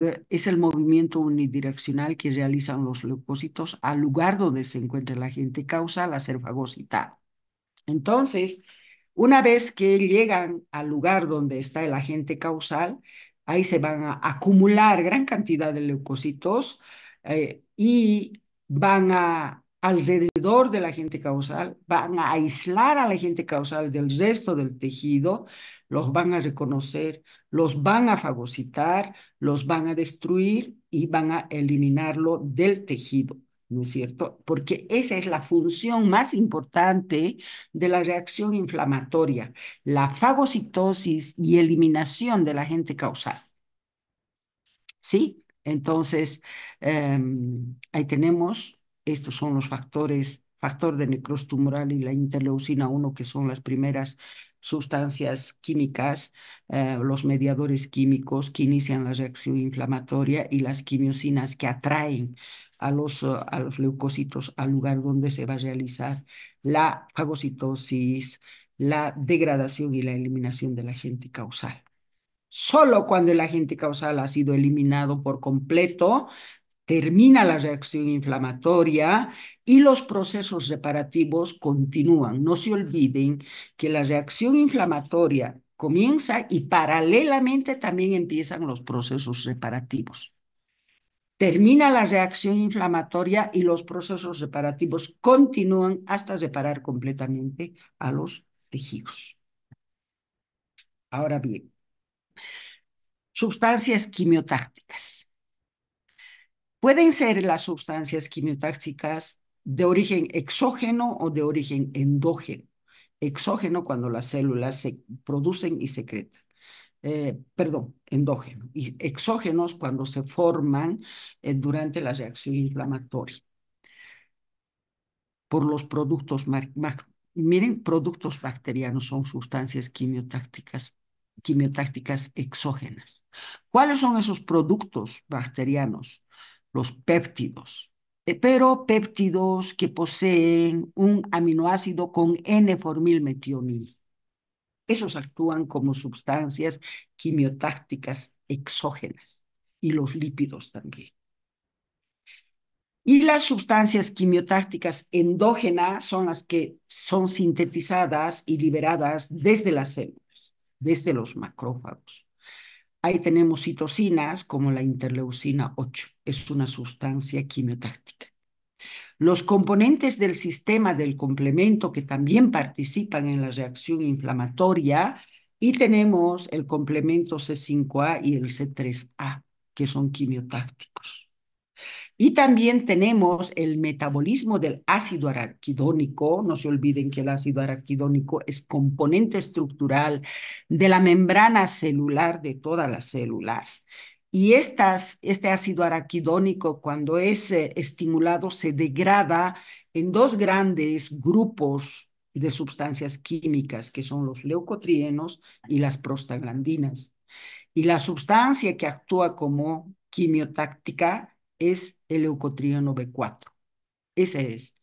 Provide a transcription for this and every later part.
Eh, es el movimiento unidireccional que realizan los leucocitos al lugar donde se encuentra la agente causal, la ser Entonces, una vez que llegan al lugar donde está el agente causal, ahí se van a acumular gran cantidad de leucocitos eh, y van a, alrededor del agente causal, van a aislar al agente causal del resto del tejido los van a reconocer, los van a fagocitar, los van a destruir y van a eliminarlo del tejido. ¿no es cierto? Porque esa es la función más importante de la reacción inflamatoria, la fagocitosis y eliminación del agente causal. ¿Sí? Entonces, em, ahí tenemos, estos son los factores, factor de tumoral y la interleucina 1, que son las primeras sustancias químicas, eh, los mediadores químicos que inician la reacción inflamatoria y las quimiosinas que atraen a los, eh, a los leucocitos al lugar donde se va a realizar la fagocitosis, la degradación y la eliminación del agente causal. Solo cuando el agente causal ha sido eliminado por completo, termina la reacción inflamatoria y los procesos reparativos continúan. No se olviden que la reacción inflamatoria comienza y paralelamente también empiezan los procesos reparativos. Termina la reacción inflamatoria y los procesos reparativos continúan hasta reparar completamente a los tejidos. Ahora bien, sustancias quimiotácticas. Pueden ser las sustancias quimiotácticas de origen exógeno o de origen endógeno. Exógeno cuando las células se producen y secretan. Eh, perdón, endógeno. Y exógenos cuando se forman eh, durante la reacción inflamatoria. Por los productos, miren, productos bacterianos son sustancias quimiotácticas quimiotácticas exógenas. ¿Cuáles son esos productos bacterianos? los péptidos, eh, pero péptidos que poseen un aminoácido con N-formilmetionil. Esos actúan como sustancias quimiotácticas exógenas y los lípidos también. Y las sustancias quimiotácticas endógenas son las que son sintetizadas y liberadas desde las células, desde los macrófagos. Ahí tenemos citocinas como la interleucina 8, es una sustancia quimiotáctica. Los componentes del sistema del complemento que también participan en la reacción inflamatoria y tenemos el complemento C5A y el C3A, que son quimiotácticos. Y también tenemos el metabolismo del ácido araquidónico. No se olviden que el ácido araquidónico es componente estructural de la membrana celular de todas las células. Y estas, este ácido araquidónico, cuando es eh, estimulado, se degrada en dos grandes grupos de sustancias químicas, que son los leucotrienos y las prostaglandinas. Y la sustancia que actúa como quimiotáctica es el leucotrieno B4. Esa es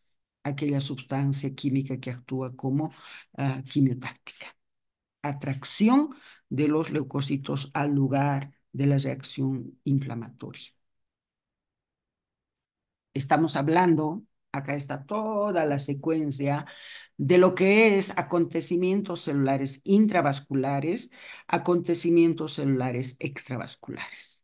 aquella sustancia química que actúa como ah, quimiotáctica. Atracción de los leucocitos al lugar de la reacción inflamatoria. Estamos hablando, acá está toda la secuencia de lo que es acontecimientos celulares intravasculares, acontecimientos celulares extravasculares.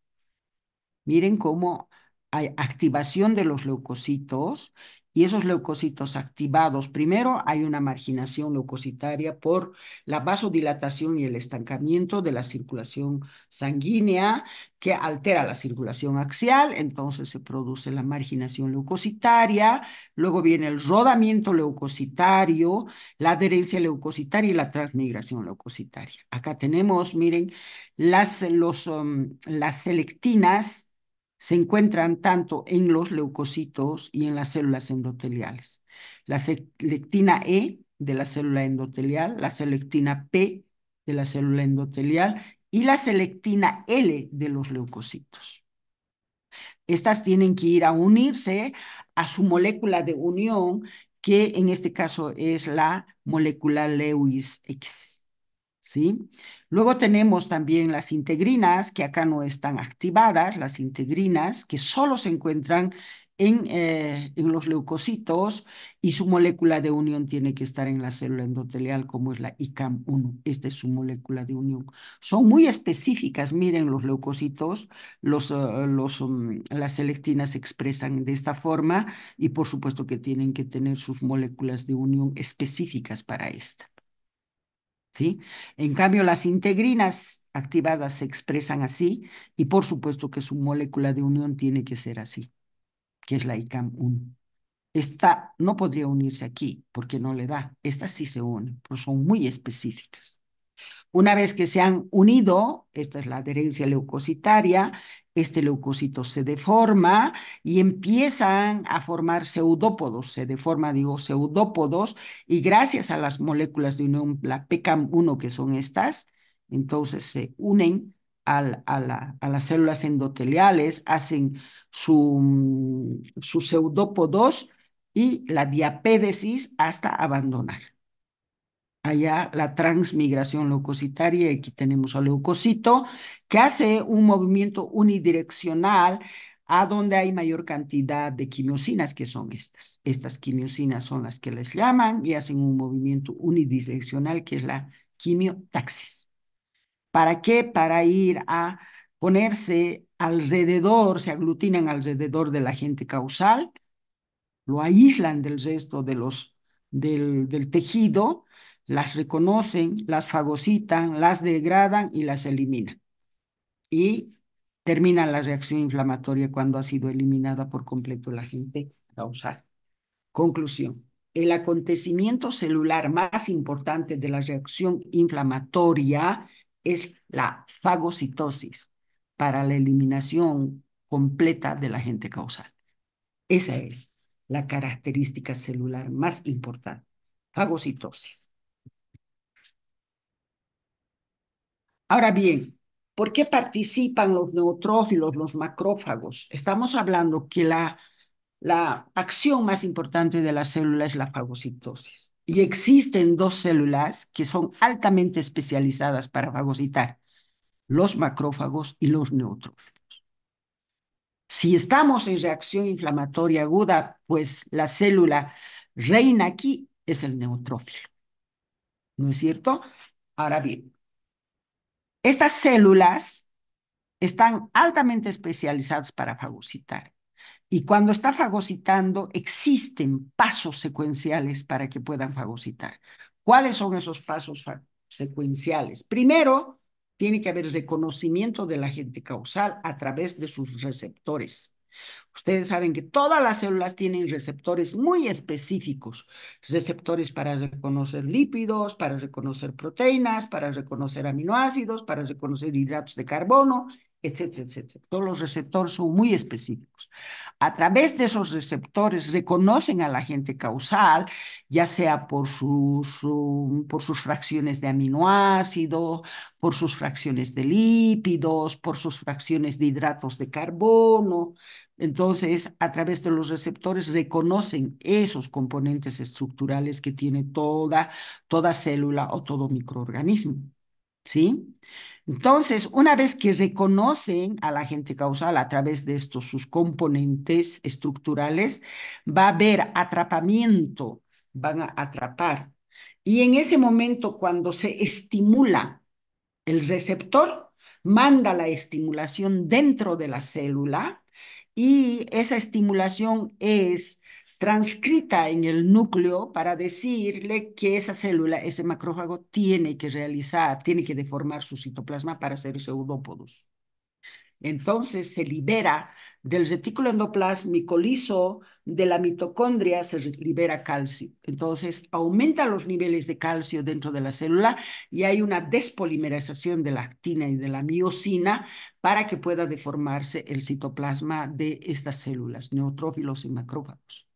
Miren cómo hay activación de los leucocitos y esos leucocitos activados, primero hay una marginación leucocitaria por la vasodilatación y el estancamiento de la circulación sanguínea que altera la circulación axial, entonces se produce la marginación leucocitaria, luego viene el rodamiento leucocitario, la adherencia leucocitaria y la transmigración leucocitaria. Acá tenemos, miren, las, los, em, las selectinas se encuentran tanto en los leucocitos y en las células endoteliales. La selectina E de la célula endotelial, la selectina P de la célula endotelial y la selectina L de los leucocitos. Estas tienen que ir a unirse a su molécula de unión, que en este caso es la molécula Lewis X. ¿sí? Luego tenemos también las integrinas, que acá no están activadas, las integrinas que solo se encuentran en, eh, los leucocitos y su molécula de unión tiene que estar en la célula endotelial, como es la ICAM1. Esta es su molécula de unión. Son muy específicas, miren, los leucocitos, los, eh, um, las selectinas se expresan de esta forma y por supuesto que tienen que tener sus moléculas de unión específicas para esta. En cambio, las integrinas activadas se expresan así y por supuesto que su molécula de unión tiene que ser así, que es la ICAM-1. Esta no podría unirse aquí porque no le da, esta sí se une, pero son muy específicas. Una vez que se han unido, esta es la adherencia leucocitaria, este leucocito se deforma y empiezan a formar pseudópodos, se deforma, digo, pseudópodos, y gracias a las moléculas de unión, la PECAM1, que son estas, entonces se unen a, las células endoteliales, hacen sus pseudópodos y la diapédesis hasta abandonar allá la transmigración leucocitaria, aquí tenemos al leucocito, que hace un movimiento unidireccional a donde hay mayor cantidad de quimiosinas, que son estas. Estas quimiosinas son las que les llaman y hacen un movimiento unidireccional, que es la quimiotaxis. ¿Para qué? Para ir a ponerse alrededor, se aglutinan alrededor del agente causal, lo aíslan del resto de los, del tejido, las reconocen, las fagocitan, las degradan y las eliminan. Y termina la reacción inflamatoria cuando ha sido eliminada por completo la agente causal. Conclusión. El acontecimiento celular más importante de la reacción inflamatoria es la fagocitosis para la eliminación completa del agente causal. Esa es la característica celular más importante, fagocitosis. Ahora bien, ¿por qué participan los neutrófilos, los macrófagos? Estamos hablando que la, la acción más importante de la célula es la fagocitosis. Y existen dos células que son altamente especializadas para fagocitar, los macrófagos y los neutrófilos. Si estamos en reacción inflamatoria aguda, pues la célula reina aquí es el neutrófilo. ¿No es cierto? Ahora bien, estas células están altamente especializadas para fagocitar. Y cuando está fagocitando, existen pasos secuenciales para que puedan fagocitar. ¿Cuáles son esos pasos secuenciales? Primero, tiene que haber reconocimiento del agente causal a través de sus receptores. Ustedes saben que todas las células tienen receptores muy específicos, receptores para reconocer lípidos, para reconocer proteínas, para reconocer aminoácidos, para reconocer hidratos de carbono, etcétera, etcétera. Todos los receptores son muy específicos. A través de esos receptores reconocen al agente causal, ya sea por sus, por sus fracciones de aminoácido, por sus fracciones de lípidos, por sus fracciones de hidratos de carbono. Entonces, a través de los receptores reconocen esos componentes estructurales que tiene toda, toda célula o todo microorganismo. ¿Sí? Entonces, una vez que reconocen a la gente causal a través de estos sus componentes estructurales, va a haber atrapamiento, van a atrapar. Y en ese momento, cuando se estimula el receptor, manda la estimulación dentro de la célula y esa estimulación es transcrita en el núcleo para decirle que esa célula, ese macrófago, tiene que realizar, tiene que deformar su citoplasma para hacer pseudópodos. Entonces se libera del retículo endoplasmico liso de la mitocondria, se libera calcio. Entonces aumenta los niveles de calcio dentro de la célula y hay una despolimerización de la actina y de la miocina para que pueda deformarse el citoplasma de estas células, neutrófilos y macrófagos.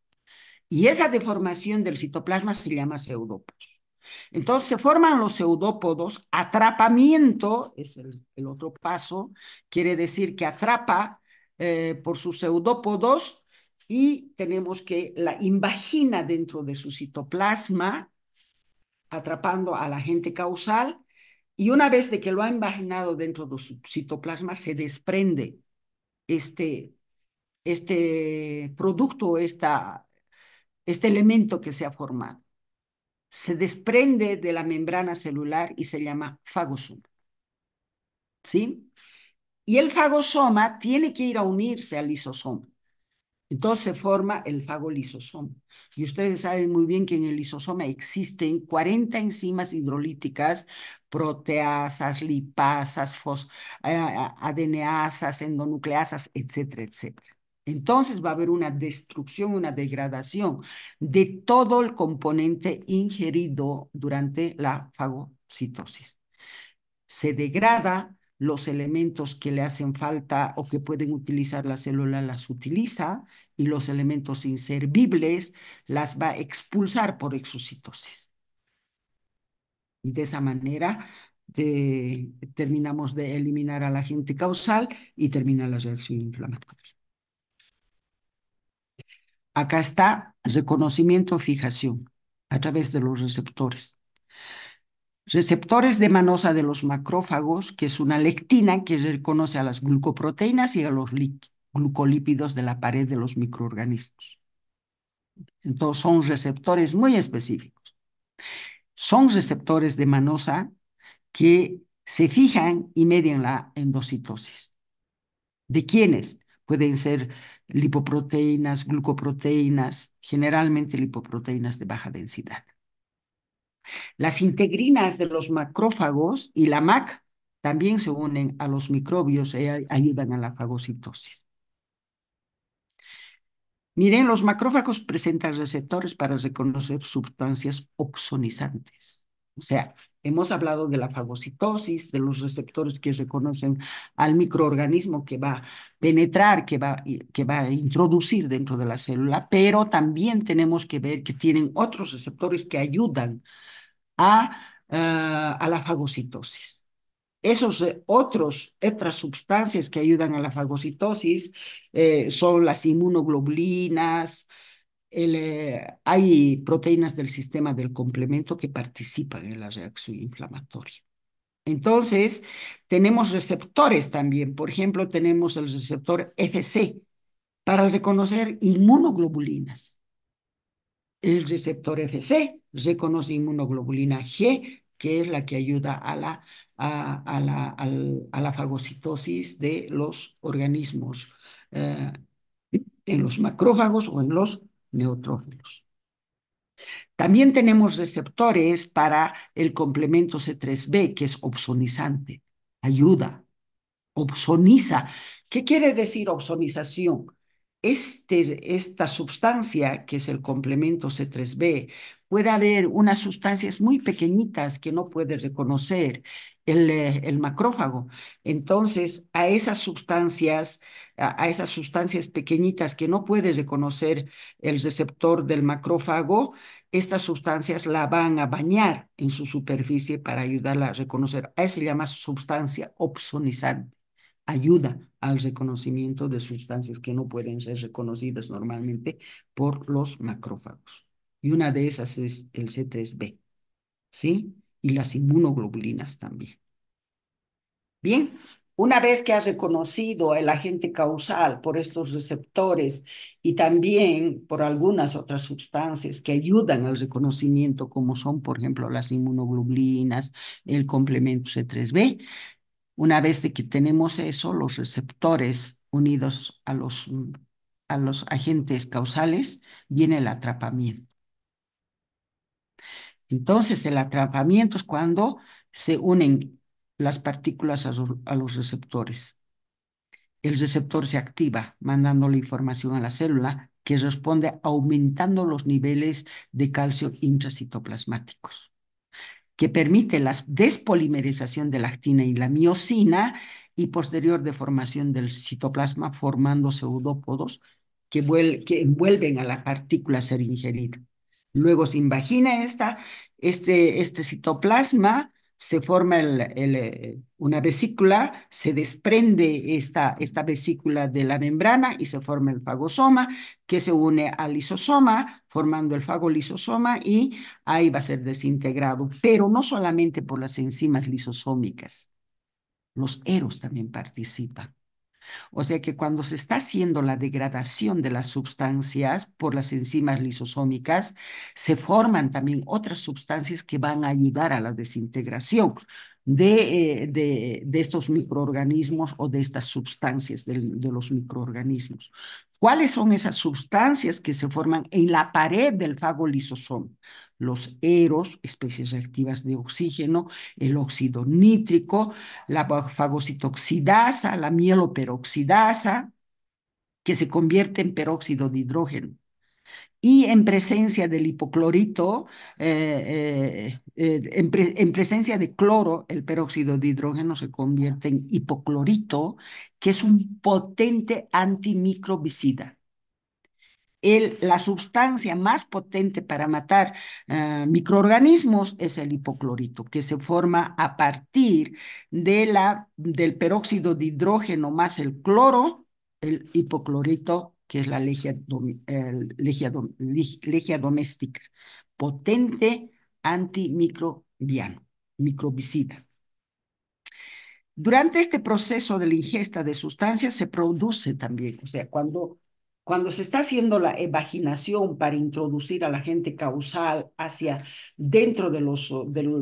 Y esa deformación del citoplasma se llama pseudópodos. Entonces se forman los pseudópodos, atrapamiento es el, otro paso, quiere decir que atrapa eh, por sus pseudópodos y tenemos que la invagina dentro de su citoplasma, atrapando a la agente causal, y una vez de que lo ha invaginado dentro de su citoplasma, se desprende este, este producto, esta, este elemento que se ha formado. Se desprende de la membrana celular y se llama fagosoma. ¿Sí? Y el fagosoma tiene que ir a unirse al lisosoma. Entonces se forma el fagolisosoma. Y ustedes saben muy bien que en el lisosoma existen 40 enzimas hidrolíticas, proteasas, lipasas, fos, eh, endonucleasas, etcétera, etcétera. Entonces va a haber una destrucción, una degradación de todo el componente ingerido durante la fagocitosis. Se degrada los elementos que le hacen falta o que pueden utilizar la célula las utiliza y los elementos inservibles las va a expulsar por exocitosis. Y de esa manera eh, terminamos de eliminar al agente causal y termina la reacción inflamatoria. Acá está reconocimiento fijación a través de los receptores. Receptores de manosa de los macrófagos, que es una lectina que reconoce a las glucoproteínas y a los glucolípidos de la pared de los microorganismos. Entonces son receptores muy específicos. Son receptores de manosa que se fijan y median la endocitosis. ¿De quiénes? pueden ser lipoproteínas, glucoproteínas, generalmente lipoproteínas de baja densidad. Las integrinas de los macrófagos y la MAC también se unen a los microbios e ayudan a la fagocitosis. Miren, los macrófagos presentan receptores para reconocer sustancias oxonizantes. O sea, hemos hablado de la fagocitosis, de los receptores que reconocen al microorganismo que va a penetrar, que va, que va a introducir dentro de la célula, pero también tenemos que ver que tienen otros receptores que ayudan a, eh, la fagocitosis. Esos eh, otros, otras sustancias que ayudan a la fagocitosis eh, son las inmunoglobulinas, eh, hay proteínas del sistema del complemento que participan en la reacción inflamatoria. Entonces, tenemos receptores también. Por ejemplo, tenemos el receptor FC para reconocer inmunoglobulinas. El receptor FC reconoce inmunoglobulina G, que es la que ayuda a la, a, la, a la fagocitosis de los organismos eh, en los macrófagos o en los neutrófilos. También tenemos receptores para el complemento C3B, que es opsonizante, ayuda, opsoniza. ¿Qué quiere decir opsonización? Este, esta sustancia, que es el complemento C3B, puede haber unas sustancias muy pequeñitas que no puede reconocer el, eh, macrófago. Entonces, a esas sustancias, a, esas sustancias pequeñitas que no puede reconocer el receptor del macrófago, estas sustancias la van a bañar en su superficie para ayudarla a reconocer. A eso se llama sustancia opsonizante ayuda al reconocimiento de sustancias que no pueden ser reconocidas normalmente por los macrófagos. Y una de esas es el C3B, ¿sí? Y las inmunoglobulinas también. Bien, una vez que has reconocido el agente causal por estos receptores y también por algunas otras sustancias que ayudan al reconocimiento, como son, por ejemplo, las inmunoglobulinas, el complemento C3B, una vez que tenemos eso, los receptores unidos a los, mm, a los agentes causales, viene el atrapamiento. Entonces, el atrapamiento es cuando se unen las partículas a los receptores. El receptor se activa, mandando la información a la célula, que responde aumentando los niveles de calcio intracitoplasmáticos que permite la despolimerización de la actina y la miocina y posterior deformación del citoplasma formando pseudópodos que, envuelven a la partícula ser ingerida. Luego se invagina esta, este, este citoplasma se forma eh, una vesícula, se desprende esta, esta vesícula de la membrana y se forma el fagosoma, que se une al lisosoma, formando el fagolisosoma y ahí va a ser desintegrado, pero no solamente por las enzimas lisosómicas, los eros también participan. O sea que cuando se está haciendo la degradación de las sustancias por las enzimas lisosómicas, se forman también otras sustancias que van a ayudar a la desintegración. Eh, de, de, estos microorganismos o de estas sustancias de, los microorganismos. ¿Cuáles son esas sustancias que se forman en la pared del fagolisosoma? los eros, especies reactivas de oxígeno, el óxido nítrico, la fagocitoxidasa, la mieloperoxidasa, que se convierte en peróxido de hidrógeno y en presencia del hipoclorito, eh, eh, eh, en, presencia de cloro, el peróxido de hidrógeno se convierte en hipoclorito, que es un potente antimicrobicida. la sustancia más potente para matar microorganismos es el hipoclorito, que se forma a partir de la, del peróxido de hidrógeno más el cloro, el hipoclorito que es la legia, doméstica, potente antimicrobiano, microbicida. Durante este proceso de la ingesta de sustancias se produce también, o sea, cuando, cuando se está haciendo la evaginación para introducir a la gente causal hacia dentro de los,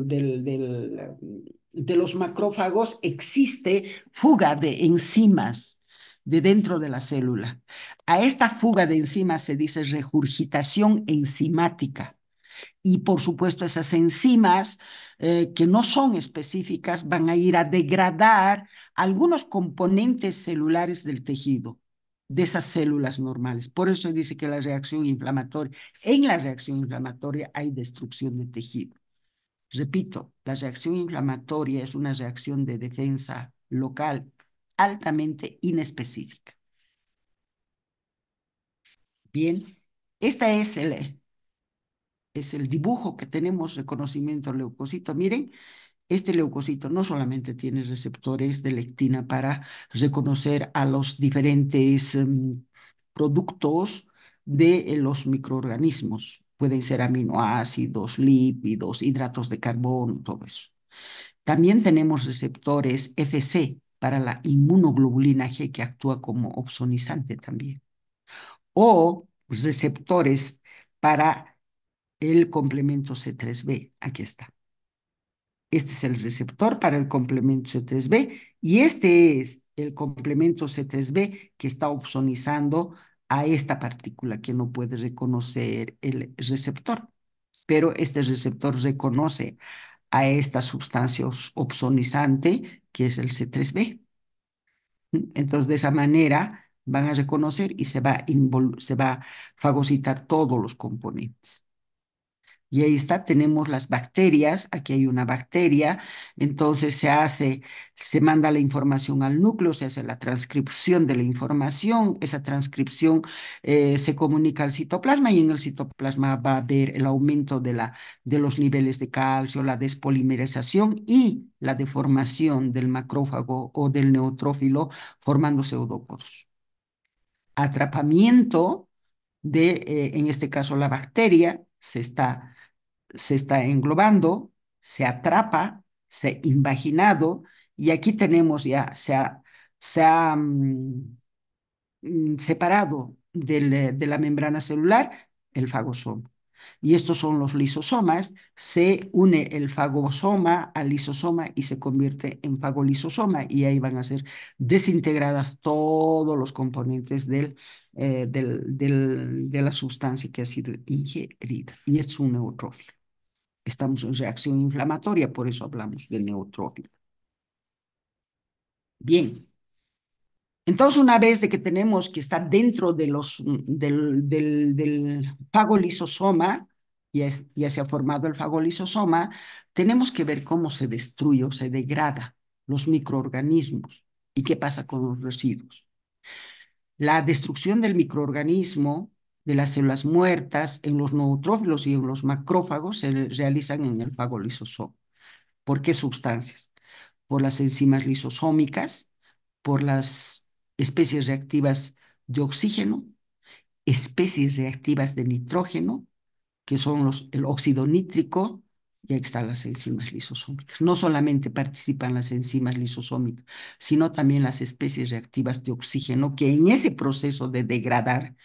de los macrófagos, existe fuga de enzimas de dentro de la célula. A esta fuga de enzimas se dice regurgitación enzimática. Y por supuesto, esas enzimas eh, que no son específicas van a ir a degradar algunos componentes celulares del tejido, de esas células normales. Por eso se dice que la reacción inflamatoria, en la reacción inflamatoria hay destrucción de tejido. Repito, la reacción inflamatoria es una reacción de defensa local altamente inespecífica. Bien, este es el, es el dibujo que tenemos de conocimiento leucocito. Miren, este leucocito no solamente tiene receptores de lectina para reconocer a los diferentes em, productos de eh, los microorganismos. Pueden ser aminoácidos, lípidos, hidratos de carbono, todo eso. También tenemos receptores FC, para la inmunoglobulina G que actúa como opsonizante también. O pues, receptores para el complemento C3B. Aquí está. Este es el receptor para el complemento C3B y este es el complemento C3B que está opsonizando a esta partícula que no puede reconocer el receptor. Pero este receptor reconoce a esta sustancia opsonizante que es el C3B. Entonces, de esa manera van a reconocer y se va, se va a fagocitar todos los componentes. Y ahí está, tenemos las bacterias, aquí hay una bacteria, entonces se hace, se manda la información al núcleo, se hace la transcripción de la información, esa transcripción eh, se comunica al citoplasma y en el citoplasma va a haber el aumento de, la, de los niveles de calcio, la despolimerización y la deformación del macrófago o del neutrófilo formando pseudópodos. Atrapamiento de, eh, en este caso, la bacteria se está se está englobando, se atrapa, se ha invaginado, y aquí tenemos ya, se ha, se ha mm, separado eh, de la membrana celular el fagosoma. Y estos son los lisosomas, se une el fagosoma al lisosoma y se convierte en fagolisosoma, y ahí van a ser desintegradas todos los componentes eh, del, de la sustancia que ha sido ingerida, y es un neutrófilo. Estamos en reacción inflamatoria, por eso hablamos del neutrófilo. Bien. Entonces, una vez de que tenemos que estar dentro de los, del, del, fagolisosoma, ya, ya se ha formado el fagolisosoma, tenemos que ver cómo se destruye o se degrada los microorganismos y qué pasa con los residuos. La destrucción del microorganismo de las células muertas en los neutrófilos y en los macrófagos se realizan en el fagolisosoma. ¿Por qué sustancias? Por las enzimas lisosómicas, por las especies reactivas de oxígeno, especies reactivas de nitrógeno, que son el óxido nítrico, y ahí están las enzimas lisosómicas. No solamente participan las enzimas lisosómicas, sino también las especies reactivas de oxígeno, que en ese proceso de degradar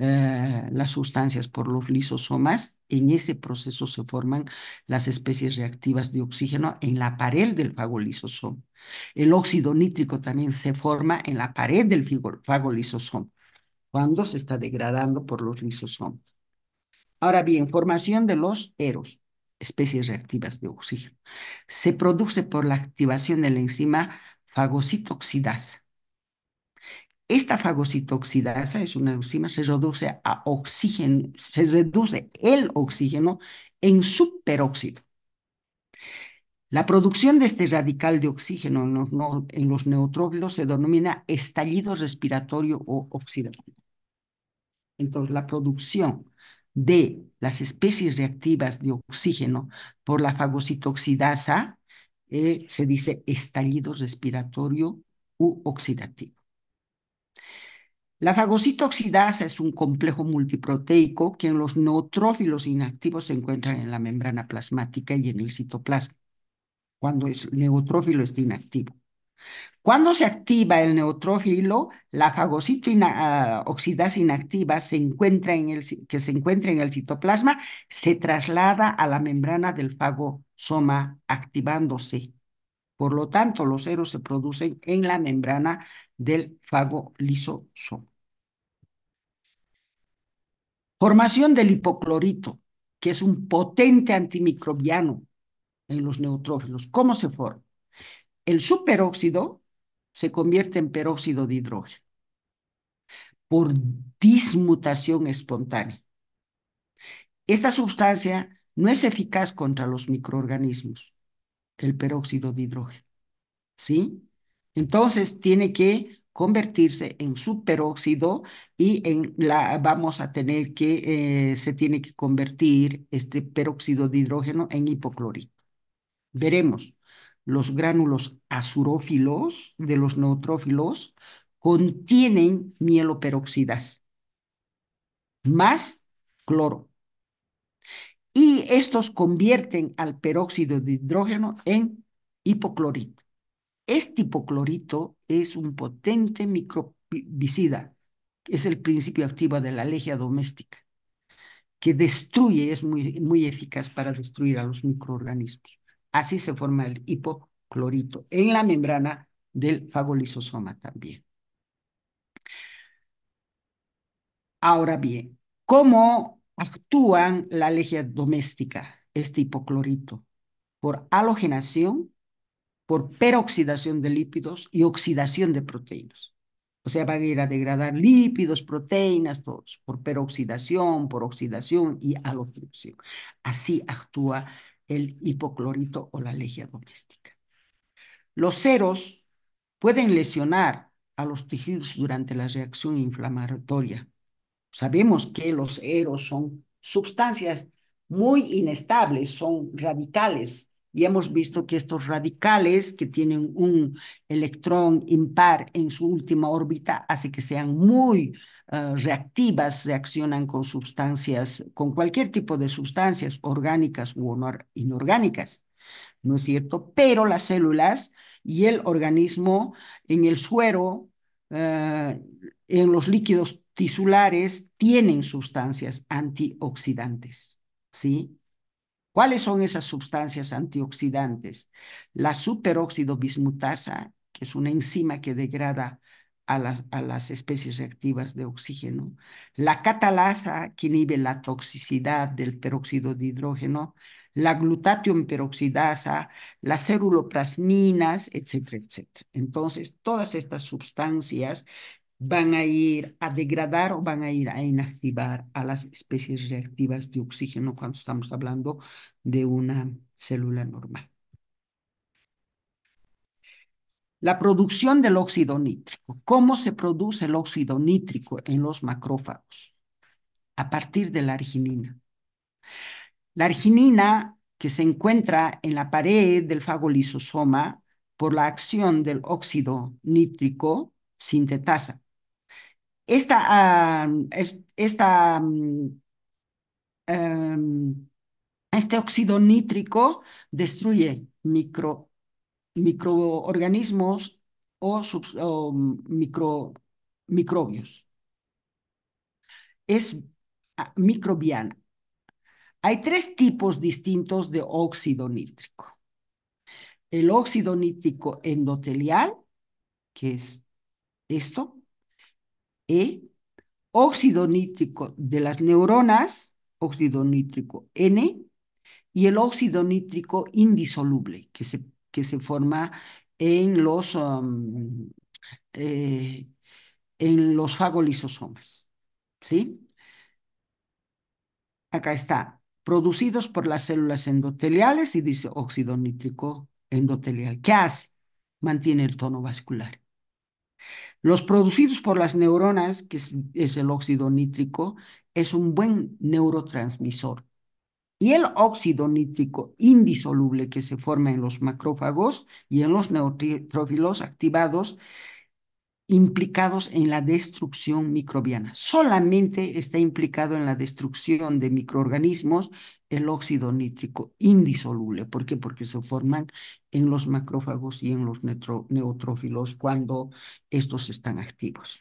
eh, las sustancias por los lisosomas, en ese proceso se forman las especies reactivas de oxígeno en la pared del fagolisosoma. El óxido nítrico también se forma en la pared del fagolisosoma, cuando se está degradando por los lisosomas. Ahora bien, formación de los eros, especies reactivas de oxígeno. Se produce por la activación de la enzima fagocitoxidasa esta fagocitoxidasa es una enzima, se reduce a oxígeno, se reduce el oxígeno en superóxido. La producción de este radical de oxígeno en los, no, neutrófilos se denomina estallido respiratorio o oxidativo. Entonces, la producción de las especies reactivas de oxígeno por la fagocitoxidasa eh, se dice estallido respiratorio u oxidativo. La fagocito oxidasa es un complejo multiproteico que en los neutrófilos inactivos se encuentra en la membrana plasmática y en el citoplasma, cuando el neutrófilo está inactivo. Cuando se activa el neutrófilo, la fagocito ah, oxidasa inactiva se encuentra en el, que se encuentra en el citoplasma se traslada a la membrana del fagosoma activándose por lo tanto, los ceros se producen en la membrana del fagolisosoma. Formación del hipoclorito, que es un potente antimicrobiano en los neutrófilos. ¿Cómo se forma? El superóxido se convierte en peróxido de hidrógeno por dismutación espontánea. Esta sustancia no es eficaz contra los microorganismos, el peróxido de hidrógeno. ¿Sí? Entonces tiene que convertirse en superóxido y en la, vamos a tener que, eh, se tiene que convertir este peróxido de hidrógeno en hipoclorito. Veremos, los gránulos azurófilos de los neutrófilos contienen mieloperoxidas más cloro y estos convierten al peróxido de hidrógeno en hipoclorito. Este hipoclorito es un potente microbicida, es el principio activo de la alergia doméstica, que destruye, es muy, muy eficaz para destruir a los microorganismos. Así se forma el hipoclorito en la membrana del fagolisosoma también. Ahora bien, ¿cómo actúan la lejía doméstica, este hipoclorito, por halogenación, por peroxidación de lípidos y oxidación de proteínas. O sea, va a ir a degradar lípidos, proteínas, todos, por peroxidación, por oxidación y halogenación. Así actúa el hipoclorito o la lejía doméstica. Los ceros pueden lesionar a los tejidos durante la reacción inflamatoria Sabemos que los eros son sustancias muy inestables, son radicales, y hemos visto que estos radicales que tienen un electrón impar en su última órbita hace que sean muy eh, reactivas, reaccionan con sustancias, con cualquier tipo de sustancias orgánicas u inorgánicas, ¿no es cierto? Pero las células y el organismo en el suero, eh, en los líquidos tisulares tienen sustancias antioxidantes, ¿sí? ¿Cuáles son esas sustancias antioxidantes? La superóxido bismutasa, que es una enzima que degrada a las, a las, especies reactivas de oxígeno. La catalasa, que inhibe la toxicidad del peróxido de hidrógeno. La glutatión peroxidasa, las ceruloplasminas, etcétera, etcétera. Entonces, todas estas sustancias van a ir a degradar o van a ir a inactivar a las especies reactivas de oxígeno cuando estamos hablando de una célula normal. La producción del óxido nítrico. ¿Cómo se produce el óxido nítrico en los macrófagos? A partir de la arginina. La arginina que se encuentra en la pared del fagolisosoma por la acción del óxido nítrico sintetasa esta, este óxido nítrico destruye micro, microorganismos o, micro, microbios. Es ah, microbiana. Hay tres tipos distintos de óxido nítrico. El óxido nítrico endotelial, que es esto, e, óxido nítrico de las neuronas, óxido nítrico N, y el óxido nítrico indisoluble que se, que se forma en los, um, eh, en los fagolisosomas. ¿Sí? Acá está, producidos por las células endoteliales y dice óxido nítrico endotelial. ¿Qué hace? Mantiene el tono vascular. Los producidos por las neuronas, que es, el óxido nítrico, es un buen neurotransmisor. Y el óxido nítrico indisoluble que se forma en los macrófagos y en los neutrófilos activados implicados en la destrucción microbiana. Solamente está implicado en la destrucción de microorganismos el óxido nítrico indisoluble. ¿Por qué? Porque se forman en los macrófagos y en los neutrófilos cuando estos están activos.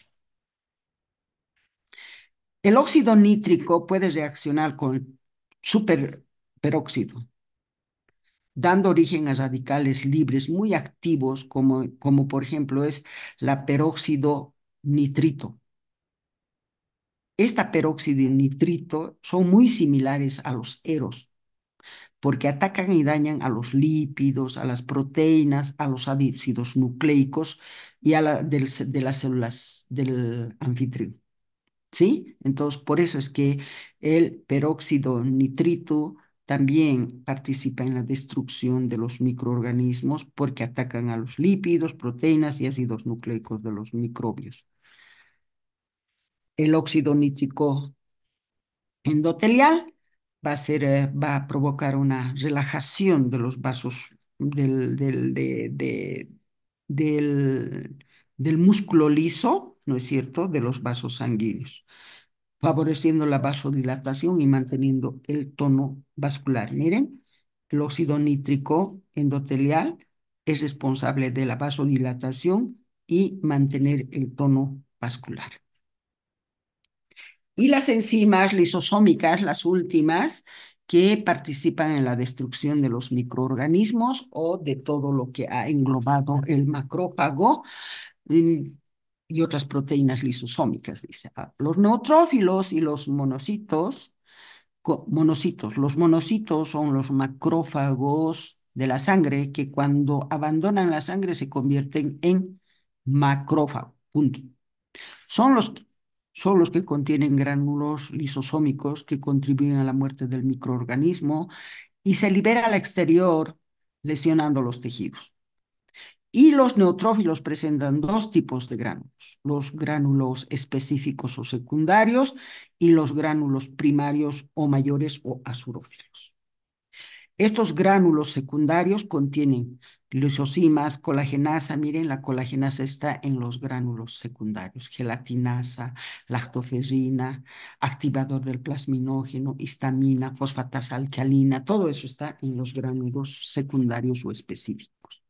El óxido nítrico puede reaccionar con superperóxido dando origen a radicales libres muy activos, como, por ejemplo es la peróxido nitrito. Esta peróxido nitrito son muy similares a los eros, porque atacan y dañan a los lípidos, a las proteínas, a los ácidos nucleicos y a de las células del anfitrión. ¿Sí? Entonces, por eso es que el peróxido nitrito también participa en la destrucción de los microorganismos porque atacan a los lípidos, proteínas y ácidos nucleicos de los microbios. El óxido nítrico endotelial va a, ser, eh, va a provocar una relajación de los vasos del, del músculo liso, ¿no es cierto?, de los vasos sanguíneos favoreciendo la vasodilatación y manteniendo el tono vascular. Miren, el óxido nítrico endotelial es responsable de la vasodilatación y mantener el tono vascular. Y las enzimas lisosómicas, las últimas, que participan en la destrucción de los microorganismos o de todo lo que ha englobado el macrófago, mm, y otras proteínas lisosómicas, dice. Ah, los neutrófilos y los monocitos, monocitos, los monocitos son los macrófagos de la sangre que cuando abandonan la sangre se convierten en macrófagos, punto. Son los, son los que contienen gránulos lisosómicos que contribuyen a la muerte del microorganismo y se libera al exterior lesionando los tejidos. Y los neutrófilos presentan dos tipos de gránulos, los gránulos específicos o secundarios y los gránulos primarios o mayores o azurófilos. Estos gránulos secundarios contienen glucosimas, colagenasa, miren, la colagenasa está en los gránulos secundarios, gelatinasa, lactoferrina, activador del plasminógeno, histamina, fosfatasa alcalina, todo eso está en los gránulos secundarios o específicos.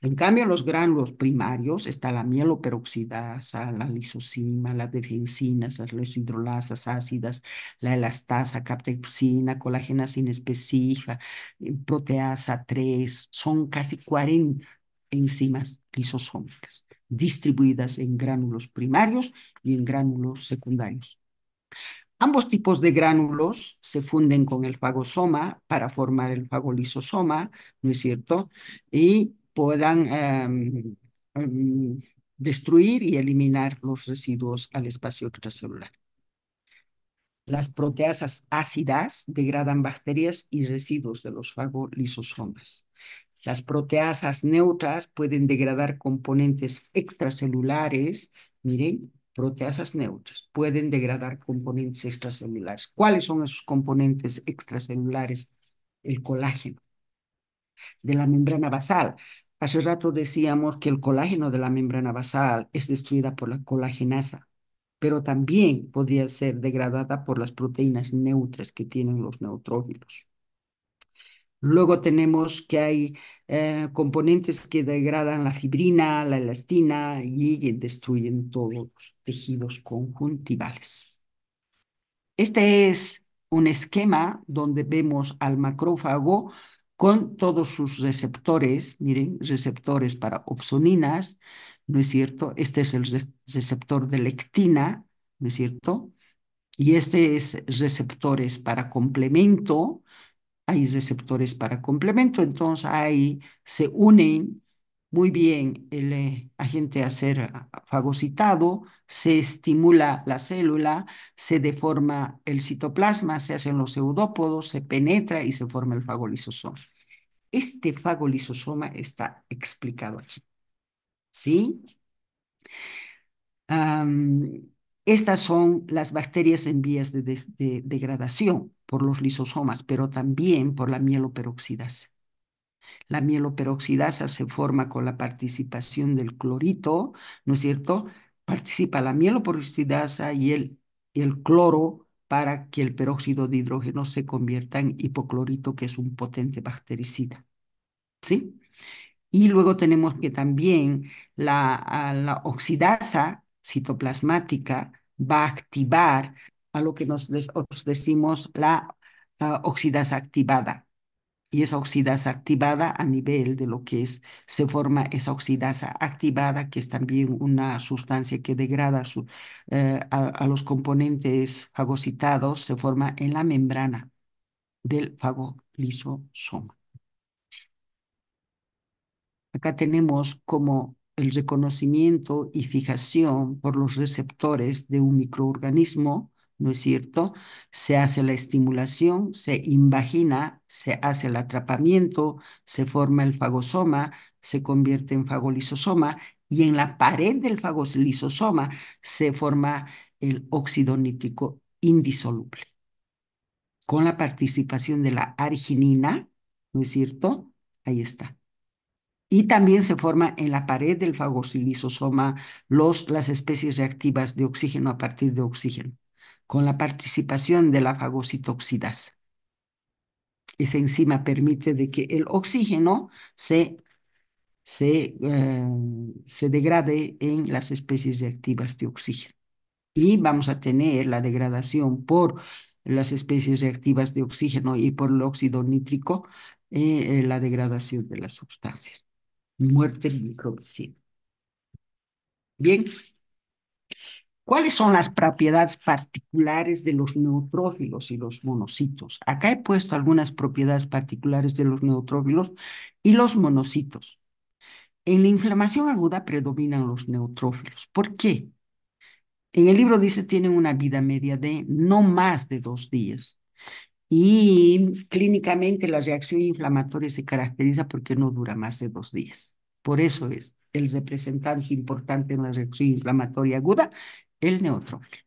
En cambio, los gránulos primarios está la mieloperoxidasa, la lisocima, las defensinas, las hidrolasas ácidas, la elastasa, captexina, colágena sin específica, eh, proteasa 3, son casi 40 enzimas lisosómicas distribuidas en gránulos primarios y en gránulos secundarios. Ambos tipos de gránulos se funden con el fagosoma para formar el fagolisosoma, ¿no es cierto? Y puedan em, em, destruir y eliminar los residuos al espacio extracelular. Las proteasas ácidas degradan bacterias y residuos de los fagolisosomas. Las proteasas neutras pueden degradar componentes extracelulares. Miren, proteasas neutras pueden degradar componentes extracelulares. ¿Cuáles son esos componentes extracelulares? El colágeno de la membrana basal. Hace rato decíamos que el colágeno de la membrana basal es destruida por la colagenasa, pero también podría ser degradada por las proteínas neutras que tienen los neutrófilos. Luego tenemos que hay eh, componentes que degradan la fibrina, la elastina y destruyen todos los tejidos conjuntivales. Este es un esquema donde vemos al macrófago con todos sus receptores, miren, receptores para opsoninas, ¿no es cierto? Este es el receptor de lectina, ¿no es cierto? Y este es receptores para complemento, hay receptores para complemento, entonces ahí se unen muy bien el eh, agente a ser fagocitado, se estimula la célula, se deforma el citoplasma, se hacen los pseudópodos, se penetra y se forma el fagolisosoma. Este fagolisosoma está explicado aquí. ¿Sí? estas son las bacterias en vías de, degradación por los lisosomas, pero también por la mieloperoxidasa. La mieloperoxidasa se forma con la participación del clorito, ¿no es cierto? Participa la mieloperoxidasa y el, cloro para que el peróxido de hidrógeno se convierta en hipoclorito, que es un potente bactericida. ¿Sí? Y luego tenemos que también la, oxidasa citoplasmática va a activar a lo que nos decimos la oxidasa activada y esa oxidasa activada a nivel de lo que es, se forma esa oxidasa activada, que es también una sustancia que degrada eh, a, a, los componentes fagocitados, se forma en la membrana del fagolisosoma. Acá tenemos como el reconocimiento y fijación por los receptores de un microorganismo ¿no es cierto? Se hace la estimulación, se invagina, se hace el atrapamiento, se forma el fagosoma, se convierte en fagolisosoma y en la pared del fagolisosoma se forma el óxido nítrico indisoluble. Con la participación de la arginina, ¿no es cierto? Ahí está. Y también se forma en la pared del fagolisosoma los, las especies reactivas de oxígeno a partir de oxígeno con la participación de la fagocitoxidas. Esa enzima permite de que el oxígeno se, eh, se, degrade en las especies reactivas de oxígeno. Y vamos a tener la degradación por las especies reactivas de oxígeno y por el óxido nítrico, eh, eh, la degradación de las sustancias. Muerte microbicida. Bien. ¿Cuáles son las propiedades particulares de los neutrófilos y los monocitos? Acá he puesto algunas propiedades particulares de los neutrófilos y los monocitos. En la inflamación aguda predominan los neutrófilos. ¿Por qué? En el libro dice tienen una vida media de no más de dos días. Y clínicamente la reacción inflamatoria se caracteriza porque no dura más de dos días. Por eso es el representante importante en la reacción inflamatoria aguda el neutrófilo.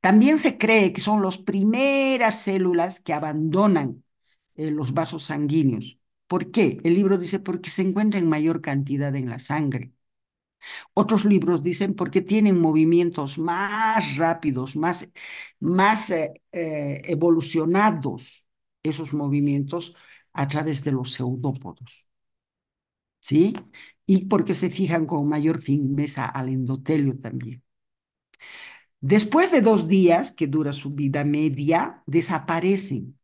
También se cree que son las primeras células que abandonan eh, los vasos sanguíneos. ¿Por qué? El libro dice porque se encuentra en mayor cantidad en la sangre. Otros libros dicen porque tienen movimientos más rápidos, más, más eh, eh, evolucionados esos movimientos a través de los pseudópodos. ¿Sí? Y porque se fijan con mayor firmeza al endotelio también. Después de dos días que dura su vida media, desaparecen.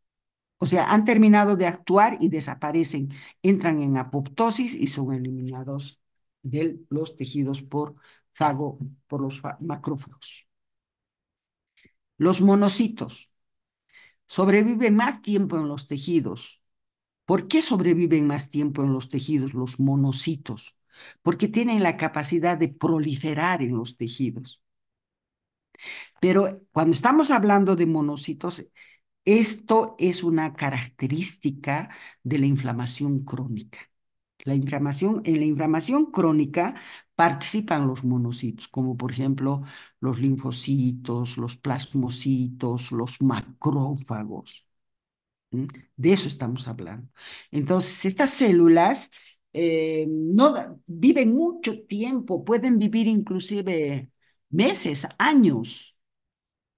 O sea, han terminado de actuar y desaparecen. Entran en apoptosis y son eliminados de los tejidos por fago, por los macrófagos. Los monocitos sobreviven más tiempo en los tejidos. ¿Por qué sobreviven más tiempo en los tejidos los monocitos? Porque tienen la capacidad de proliferar en los tejidos. Pero cuando estamos hablando de monocitos, esto es una característica de la inflamación crónica. La inflamación, en la inflamación crónica participan los monocitos, como por ejemplo los linfocitos, los plasmocitos, los macrófagos. De eso estamos hablando. Entonces, estas células eh, no viven mucho tiempo, pueden vivir inclusive meses, años.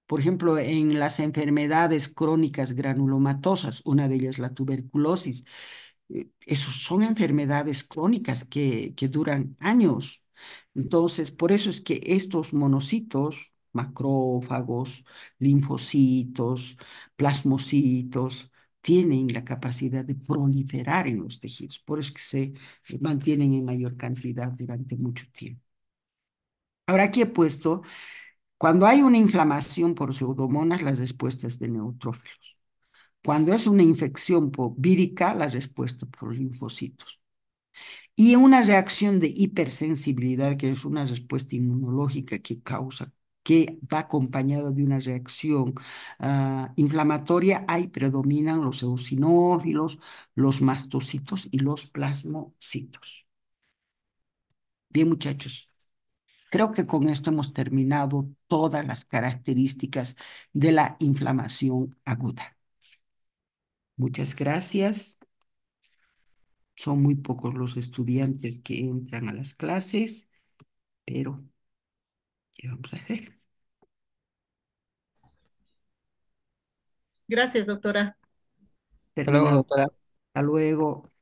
Por ejemplo, en las enfermedades crónicas granulomatosas, una de ellas la tuberculosis, eh, esos son enfermedades crónicas que, que duran años. Entonces, por eso es que estos monocitos, macrófagos, linfocitos, plasmocitos, tienen la capacidad de proliferar en los tejidos, por eso que se, se mantienen en mayor cantidad durante mucho tiempo. Ahora aquí he puesto, cuando hay una inflamación por pseudomonas, las respuestas de neutrófilos. Cuando es una infección por vírica, las respuestas por linfocitos. Y una reacción de hipersensibilidad, que es una respuesta inmunológica que causa, que va acompañada de una reacción ah, inflamatoria, ahí predominan los eosinófilos, los mastocitos y los plasmocitos. Bien, muchachos. Creo que con esto hemos terminado todas las características de la inflamación aguda. Muchas gracias. Son muy pocos los estudiantes que entran a las clases, pero ¿qué vamos a hacer? Gracias, doctora. Hasta luego, doctora. Hasta luego.